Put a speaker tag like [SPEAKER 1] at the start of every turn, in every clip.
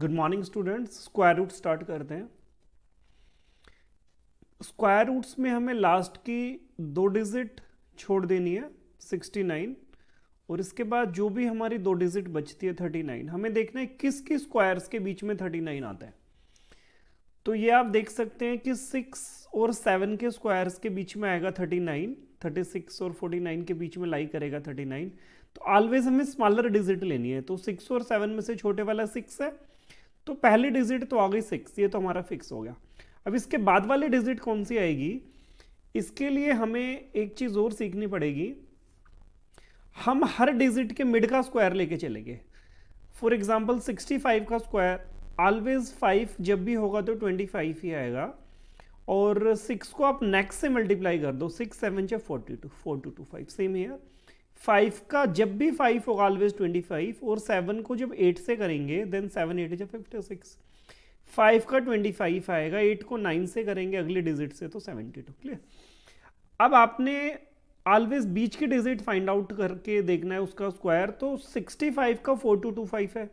[SPEAKER 1] Good morning students square root start करते हैं square roots में हमें लास्ट की दो डिजिट छोड़ देनी है 69 और इसके बाद जो भी हमारी दो डिजिट बचती है 39 हमें देखना है किस किस स्क्वायर्स के बीच में 39 आता है तो ये आप देख सकते हैं कि 6 और 7 के स्क्वायर्स के बीच में आएगा 39 36 और 49 के बीच में लाई करेगा 39 तो ऑलवेज हमें स्मॉलर डिजिट लेनी है तो 6 और 7 में से छोटे वाला 6 है तो पहली डिजिट तो आ गई सिक्स ये तो हमारा फिक्स हो गया अब इसके बाद वाली डिजिट कौन सी आएगी इसके लिए हमें एक चीज़ और सीखनी पड़ेगी हम हर डिजिट के मिड का स्क्वायर लेके चलेंगे फॉर एग्जाम्पल 65 का स्क्वायर ऑलवेज 5 जब भी होगा तो 25 ही आएगा और 6 को आप नेक्स्ट से मल्टीप्लाई कर दो 6 सेवन जब forty two four two two five same here five का जब भी फाइव होगा ऑलवेज ट्वेंटी फाइव और सेवन को जब एट से करेंगे देन सेवन एट जब फिफ्टी सिक्स फाइव का ट्वेंटी फाइव आएगा एट को नाइन से करेंगे अगले डिजिट से तो सेवेंटी टू क्लियर अब आपने ऑलवेज बीच के डिजिट फाइंड आउट करके देखना है उसका स्क्वायर तो सिक्सटी फाइव का फोर टू टू फाइव है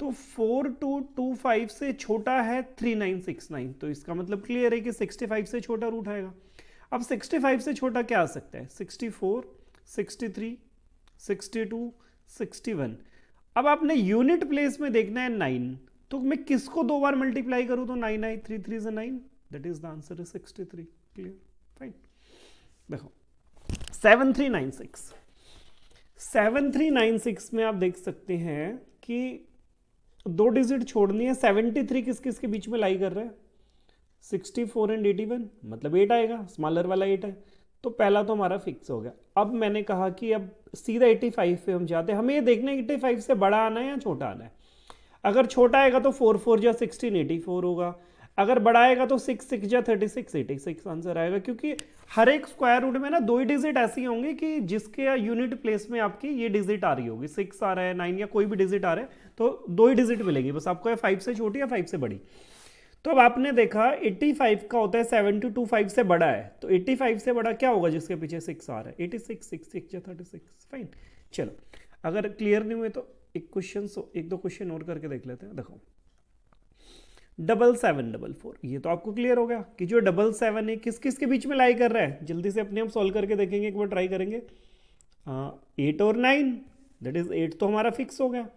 [SPEAKER 1] तो फोर टू टू फाइव से छोटा है थ्री नाइन सिक्स नाइन तो इसका मतलब क्लियर है कि सिक्सटी फाइव से छोटा रूट आएगा अब सिक्सटी फाइव से छोटा क्या आ सकता है सिक्सटी फोर 61. अब आपने यूनिट प्लेस में देखना है नाइन तो मैं किसको दो बार मल्टीप्लाई करूं तो नाइन आई थ्री थ्री से nine that is the answer is sixty three clear fine देखो seven three nine six seven three nine six में आप देख सकते हैं कि दो डिजिट छोड़नी है सेवनटी थ्री किस किसके बीच में लाई कर रहा है sixty four and eighty one मतलब एट आएगा स्मॉलर वाला एट है तो पहला तो हमारा फिक्स हो गया अब मैंने कहा कि अब सीधा 85 पे हम जाते हैं हमें ये देखना है एट्टी से बड़ा आना है या छोटा आना है अगर छोटा आएगा तो फोर फोर या सिक्सटीन एटी फोर होगा अगर बड़ा आएगा तो सिक्स सिक्स या thirty six eighty six answer आएगा क्योंकि हर एक स्क्वायर रूट में ना दो ही डिजिट ऐसी होंगे कि जिसके यूनिट प्लेस में आपकी ये डिजिट आ रही होगी सिक्स आ रहा है नाइन या कोई भी डिजिट आ रहा है तो दो ही डिजिट मिलेगी बस आपको फाइव से छोटी या फाइव से बड़ी तो अब आपने देखा 85 का होता है 7225 से बड़ा है तो 85 से बड़ा क्या होगा जिसके पीछे सिक्स आ रहा है एटी सिक्स या सिक्स फाइन चलो अगर क्लियर नहीं हुए तो एक क्वेश्चन एक दो क्वेश्चन और करके देख लेते हैं देखो डबल सेवन डबल फोर ये तो आपको क्लियर हो गया कि जो डबल सेवन है किस किस के बीच में लाई कर रहा है जल्दी से अपने हम सॉल्व करके देखेंगे एक बार ट्राई करेंगे एट और नाइन दैट इज एट तो हमारा फिक्स हो गया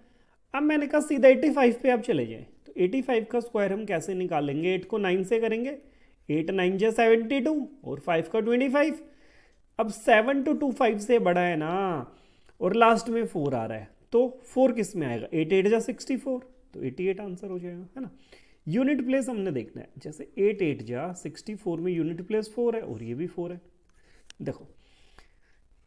[SPEAKER 1] अब मैंने कहा सीधा एट्टी फाइव पे आप चले जाएं एटी फाइव का स्क्वायर हम कैसे निकालेंगे एट को नाइन से करेंगे एट नाइन जे सेवेंटी टू और फाइव का ट्वेंटी फाइव अब सेवन टू टू फाइव से बड़ा है ना और लास्ट में फोर आ रहा है तो फोर किस में आएगा एट एट जा सिक्सटी फोर तो एटी एट आंसर हो जाएगा है ना यूनिट प्लेस हमने देखना है जैसे एट एट जा सिक्सटी फोर में यूनिट प्लेस फोर है और ये भी फोर है देखो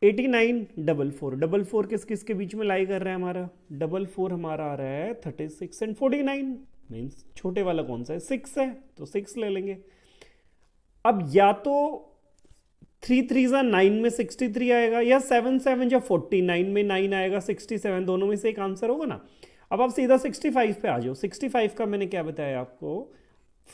[SPEAKER 1] eighty nine double four double four किस किस के बीच में लाई कर रहा है हमारा डबल फोर हमारा आ रहा है thirty six and forty nine means छोटे वाला कौन सा है सिक्स है तो सिक्स ले लेंगे अब या तो थ्री थ्री सा नाइन में सिक्सटी थ्री आएगा या सेवन सेवन या फोर्टी नाइन में नाइन आएगा सिक्सटी सेवन दोनों में से एक आंसर होगा ना अब आप सीधा सिक्सटी फाइव पे आ जाओ सिक्सटी फाइव का मैंने क्या बताया आपको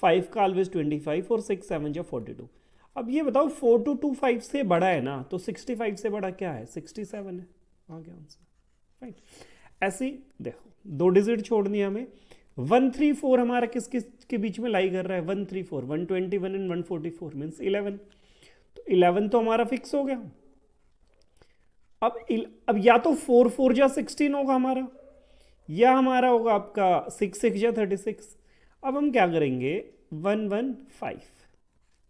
[SPEAKER 1] फाइव का ऑलवेज ट्वेंटी फाइव और सिक्स सेवन या फोर्टी टू अब ये बताओ फोर टू टू फाइव से बड़ा है ना तो सिक्सटी फाइव से बड़ा क्या है सिक्सटी सेवन है आ गया आंसर राइट ऐसी देखो दो डिजिट छोड़ दिया हमें वन थ्री फोर हमारा किस किस के बीच में लाई कर रहा है one three four one twenty one and one forty four means eleven तो इलेवन तो हमारा फिक्स हो गया अब इल, अब या तो फोर फोर या सिक्सटीन होगा हमारा या हमारा होगा आपका सिक्स सिक्स या थर्टी सिक्स अब हम क्या करेंगे वन वन फाइव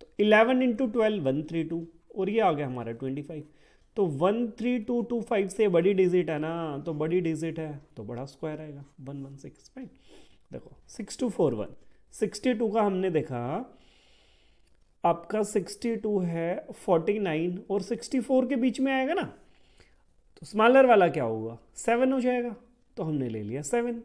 [SPEAKER 1] तो eleven into twelve one three two और ये आ गया हमारा ट्वेंटी फाइव तो one three two two five से बड़ी डिजिट है ना तो बड़ी डिजिट है तो बड़ा स्क्वायर आएगा one one six five six two four one sixty two का हमने देखा आपका सिक्सटी टू है फोर्टी नाइन और सिक्सटी फोर के बीच में आएगा ना तो स्मॉलर वाला क्या होगा सेवन हो जाएगा तो हमने ले लिया सेवन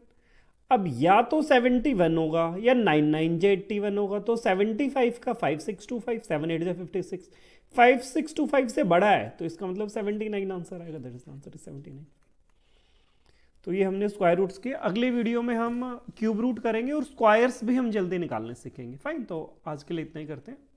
[SPEAKER 1] अब या तो सेवेंटी वन होगा या नाइन नाइन जे एट्टी वन होगा तो सेवेंटी फाइव का five six two five seven eight जो fifty six five six two five से बड़ा है तो इसका मतलब सेवेंटी नाइन आंसर आएगा that is answer is seventy nine तो ये हमने स्क्वायर रूट्स के अगले वीडियो में हम क्यूब रूट करेंगे और स्क्वायर्स भी हम जल्दी निकालने सीखेंगे फाइन तो आज के लिए इतना ही करते हैं